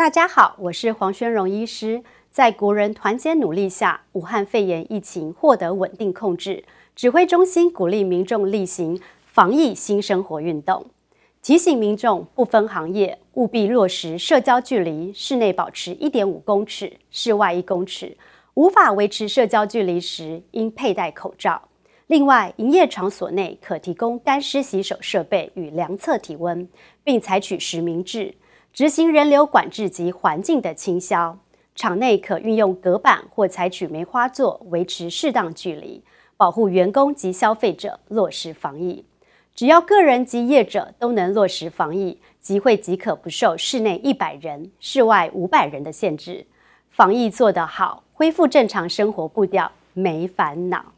大家好，我是黄宣荣医师。在国人团结努力下，武汉肺炎疫情获得稳定控制。指挥中心鼓励民众例行防疫新生活运动，提醒民众不分行业务必落实社交距离，室内保持一点五公尺，室外一公尺。无法维持社交距离时，应佩戴口罩。另外，营业场所内可提供干湿洗手设备与量测体温，并采取实名制。执行人流管制及环境的清消，场内可运用隔板或采取梅花座，维持适当距离，保护员工及消费者落实防疫。只要个人及业者都能落实防疫，集会即可不受室内一百人、室外五百人的限制。防疫做得好，恢复正常生活步调，没烦恼。